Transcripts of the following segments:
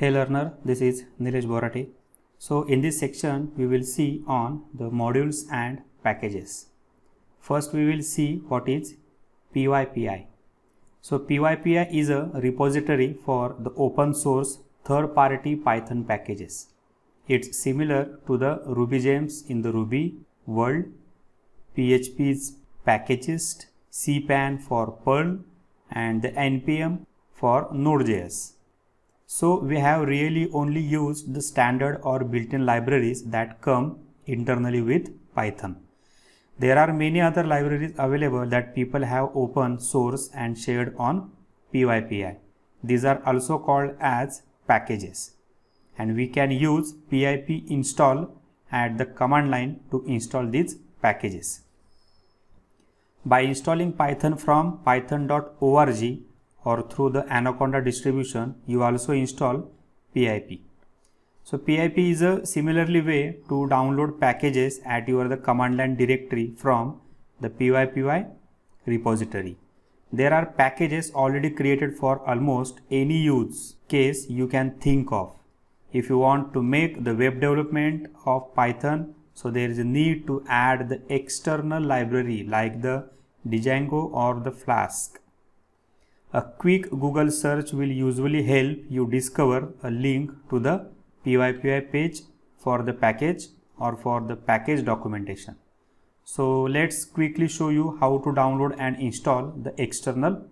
Hey learner, this is Nilesh Borate. So in this section, we will see on the modules and packages. First, we will see what is PyPI. So PyPI is a repository for the open source third-party Python packages. It's similar to the RubyGems in the Ruby world, PHP's packages, cpan for Perl, and the npm for Node.js. So we have really only used the standard or built-in libraries that come internally with Python. There are many other libraries available that people have open source and shared on PyPI. These are also called as packages and we can use pip install at the command line to install these packages. By installing Python from python.org, or through the Anaconda distribution, you also install PIP. So PIP is a similarly way to download packages at your the command line directory from the PYPY repository. There are packages already created for almost any use case you can think of. If you want to make the web development of Python, so there is a need to add the external library like the Django or the Flask a quick Google search will usually help you discover a link to the PYPI page for the package or for the package documentation. So let's quickly show you how to download and install the external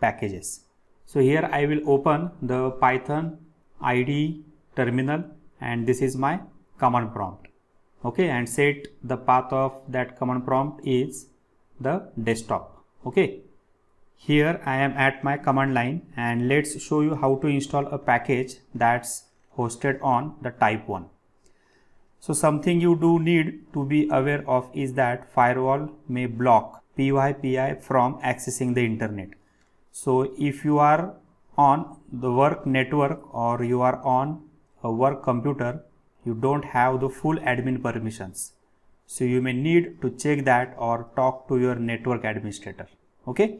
packages. So here I will open the Python IDE terminal and this is my command prompt. Okay, and set the path of that command prompt is the desktop. Okay, here I am at my command line and let's show you how to install a package that's hosted on the type 1. So something you do need to be aware of is that firewall may block PYPI from accessing the internet. So if you are on the work network or you are on a work computer, you don't have the full admin permissions. So you may need to check that or talk to your network administrator. Okay.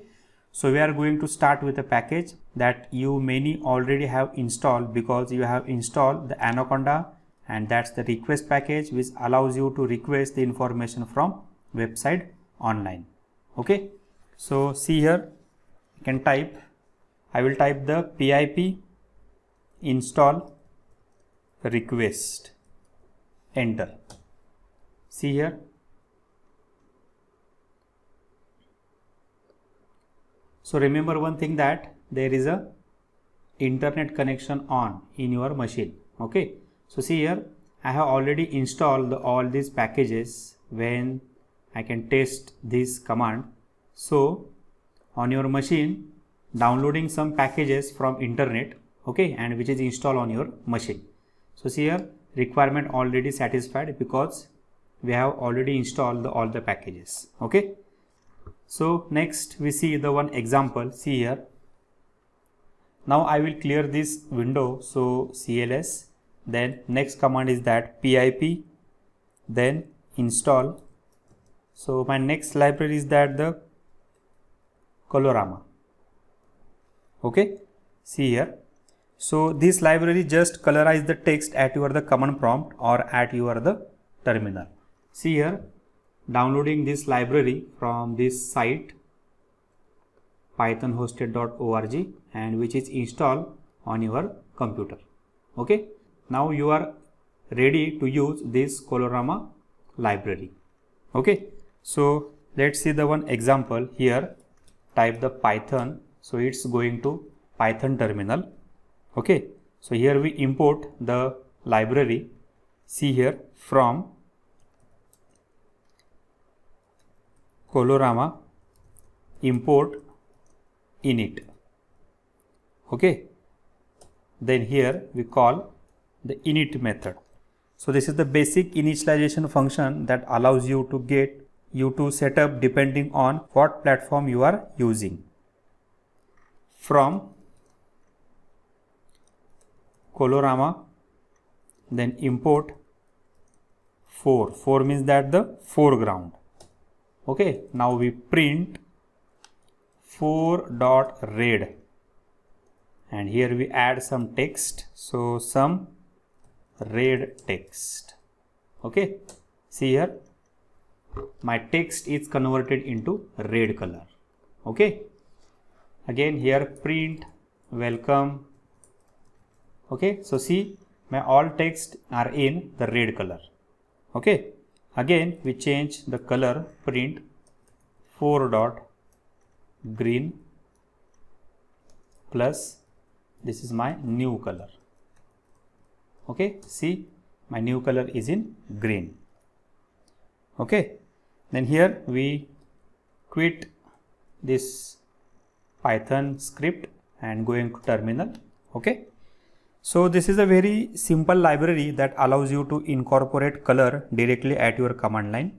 So we are going to start with a package that you many already have installed because you have installed the Anaconda and that's the request package which allows you to request the information from website online. Okay. So see here you can type I will type the pip install request enter. See here So remember one thing that there is a internet connection on in your machine. Okay. So see here, I have already installed all these packages when I can test this command. So on your machine, downloading some packages from internet, okay, and which is installed on your machine. So see here, requirement already satisfied because we have already installed all the packages, okay. So next we see the one example, see here. Now I will clear this window, so cls, then next command is that pip, then install. So my next library is that the colorama. Okay, see here. So this library just colorize the text at your the command prompt or at your the terminal. See here downloading this library from this site pythonhosted.org and which is installed on your computer okay now you are ready to use this colorama library okay so let's see the one example here type the python so it's going to python terminal okay so here we import the library see here from colorama import init okay then here we call the init method so this is the basic initialization function that allows you to get you to set up depending on what platform you are using from colorama then import 4 4 means that the foreground okay now we print 4 dot read and here we add some text so some read text okay see here my text is converted into red color okay again here print welcome okay so see my all text are in the red color okay Again we change the color print 4 dot green plus this is my new color. Okay, see my new color is in green. Okay, then here we quit this Python script and going to terminal. Okay. So this is a very simple library that allows you to incorporate color directly at your command line.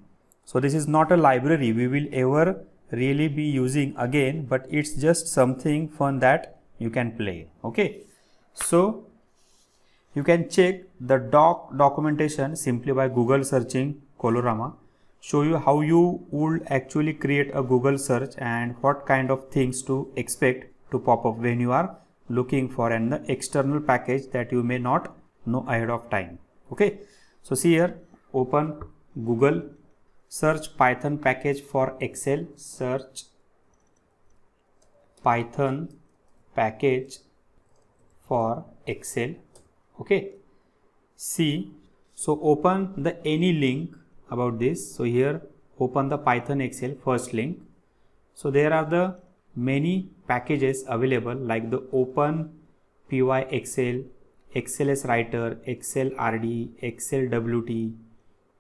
So this is not a library we will ever really be using again but it's just something fun that you can play okay. So you can check the doc documentation simply by Google searching Colorama show you how you would actually create a Google search and what kind of things to expect to pop up when you are looking for an external package that you may not know ahead of time okay so see here open google search python package for excel search python package for excel okay see so open the any link about this so here open the python excel first link so there are the many packages available like the open pyxl, XLS writer, XLRD, XLWT,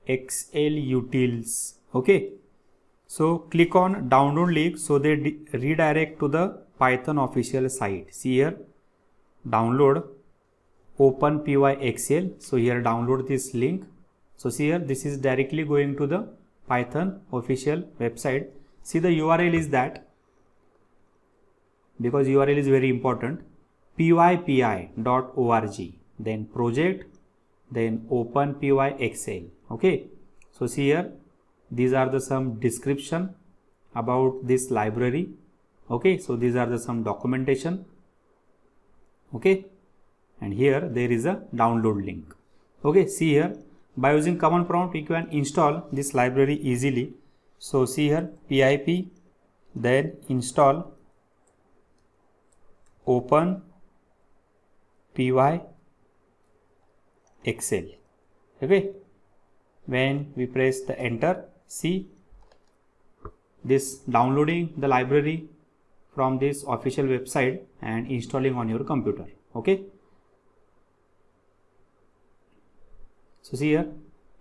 XLutils. Okay. So click on download link so they redirect to the Python official site. See here, download open pyxl. So here download this link. So see here, this is directly going to the Python official website. See the URL is that because URL is very important pypi.org then project then open py excel okay so see here these are the some description about this library okay so these are the some documentation okay and here there is a download link okay see here by using command prompt you can install this library easily so see here pip then install open py excel okay when we press the enter see this downloading the library from this official website and installing on your computer okay so see here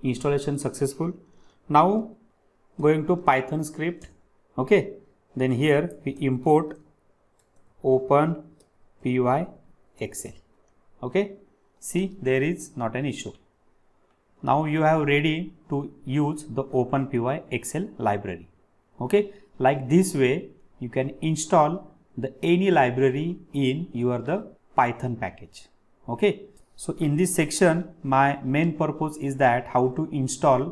installation successful now going to python script okay then here we import open pyxl okay see there is not an issue now you have ready to use the open library okay like this way you can install the any library in your the python package okay so in this section my main purpose is that how to install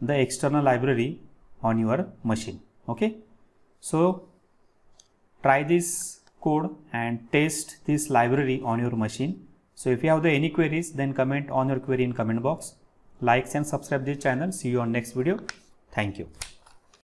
the external library on your machine okay so try this code and test this library on your machine. So if you have the any queries, then comment on your query in comment box. Likes and subscribe this channel. See you on next video. Thank you.